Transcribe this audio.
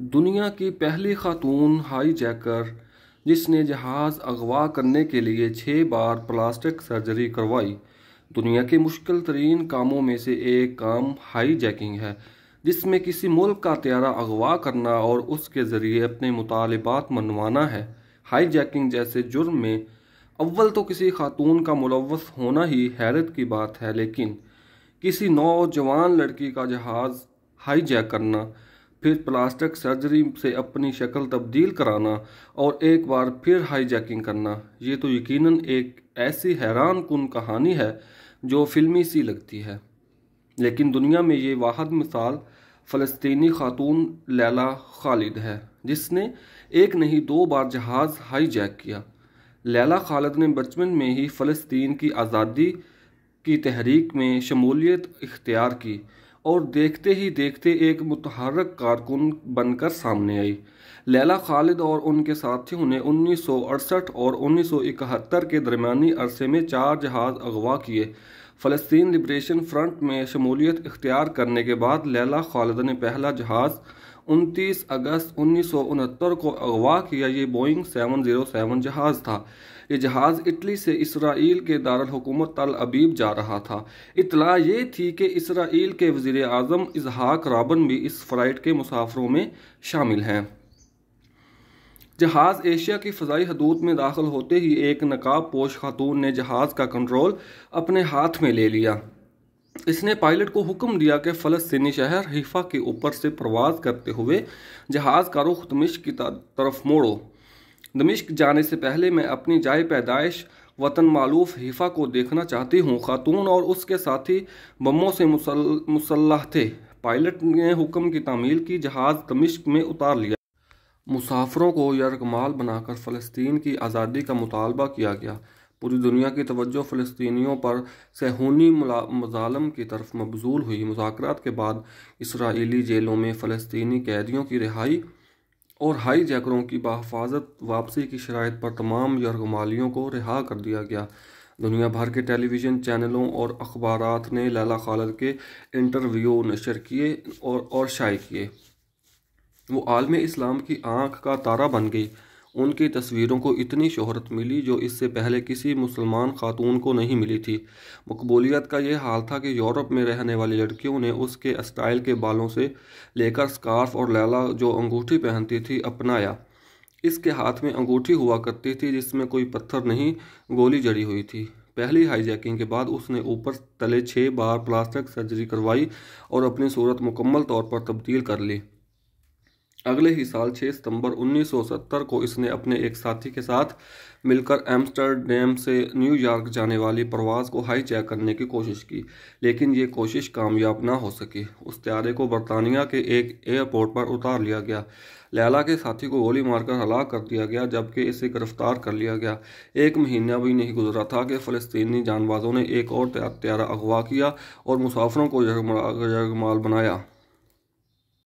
दुनिया की पहली खातून हाईजैकर जिसने जहाज़ अगवा करने के लिए छः बार प्लास्टिक सर्जरी करवाई दुनिया के मुश्किल तरीन कामों में से एक काम हाई जैकिंग है जिसमें किसी मुल्क का त्यारा अगवा करना और उसके ज़रिए अपने मुतालबात मनवाना है हाई जैकिंग जैसे जुर्म में अव्वल तो किसी खातून का मुलवस होना ही हैरत की बात है लेकिन किसी नौजवान लड़की का जहाज़ हाईजैक करना फिर प्लास्टिक सर्जरी से अपनी शक्ल तब्दील कराना और एक बार फिर हाईजैकिंग करना ये तो यकीनन एक ऐसी हैरान कन कहानी है जो फिल्मी सी लगती है लेकिन दुनिया में ये वाहद मिसाल फलस्तनी खातून लैला खालिद है जिसने एक नहीं दो बार जहाज़ हाईजैक किया लैला खालिद ने बचपन में ही फ़लस्तीन की आज़ादी की तहरीक में शमूलियत इख्तियार की और देखते ही देखते एक मुतहरक कारकुन बनकर सामने आई लैला खालिद और उनके साथियों ने 1968 और 1971 के दरमियानी अरसे में चार जहाज़ अगवा किए फ़लस्तीन लिब्रेशन फ्रंट में शमूलियत इख्तियार करने के बाद लैला खालिद ने पहला जहाज़ 29 अगस्त उन्नीस को अगवा किया ये बोइंग 707 जहाज़ था ये जहाज़ इटली से इसराइल के हुकूमत तल अबीब जा रहा था इतला ये थी कि इसराइल के वज़ी अजम इजहाक राबन भी इस फ्लाइट के मुसाफरों में शामिल हैं जहाज़ एशिया की फ़जाई हदूद में दाखिल होते ही एक नकाब पोश खातून ने जहाज़ का कंट्रोल अपने हाथ में ले लिया इसने पायलट को हुक्म दिया कि फ़लस्तीनी शहर हिफा के ऊपर से प्रवास करते हुए जहाज़ का रुख दमिश्क की तरफ मोड़ो दमिश्क जाने से पहले मैं अपनी जाए पैदाइश वतन मालूफ हिफा को देखना चाहती हूँ खातून और उसके साथी बमों से मुसल मुसल्ह थे पायलट ने हुक्म की तामील की जहाज़ दमिश्क में उतार लिया मुसाफरों को यरकमाल बनाकर फ़लस्तीन की आज़ादी का मुतालबा किया गया पूरी दुनिया की तवज्जो फ़लस्तियों पर सहूनी मजालम की तरफ मबजूल हुई मुजाकर के बाद इसराइली जेलों में फ़लस्तनी कैदियों की रिहाई और हाई जैकरों की बहफाजत वापसी की शराइ पर तमाम यरगमालियों को रिहा कर दिया गया दुनिया भर के टेलीविज़न चैनलों और अखबार ने लैला खालद के इंटरव्यू नशर किए और और शाये किए वो आलम इस्लाम की आँख का तारा बन गई उनकी तस्वीरों को इतनी शोहरत मिली जो इससे पहले किसी मुसलमान खातून को नहीं मिली थी मकबूलियत का यह हाल था कि यूरोप में रहने वाली लड़कियों ने उसके स्टाइल के बालों से लेकर स्कार्फ और लैला जो अंगूठी पहनती थी अपनाया इसके हाथ में अंगूठी हुआ करती थी जिसमें कोई पत्थर नहीं गोली जड़ी हुई थी पहली हाईजैकिंग के बाद उसने ऊपर तले छः बार प्लास्टिक सर्जरी करवाई और अपनी सूरत मुकम्मल तौर पर तब्दील कर ली अगले ही साल 6 सितंबर 1970 को इसने अपने एक साथी के साथ मिलकर एम्स्टरडेम से न्यूयॉर्क जाने वाली प्रवास को हाई चेक करने की कोशिश की लेकिन ये कोशिश कामयाब ना हो सकी उस त्यारे को बरतानिया के एक एयरपोर्ट पर उतार लिया गया लैला के साथी को गोली मारकर हलाक कर दिया गया जबकि इसे गिरफ्तार कर लिया गया एक महीना भी नहीं गुजरा था कि फ़लस्तनी जानबाजों ने एक और त्यारा अगवा किया और मुसाफरों को जगमाल बनाया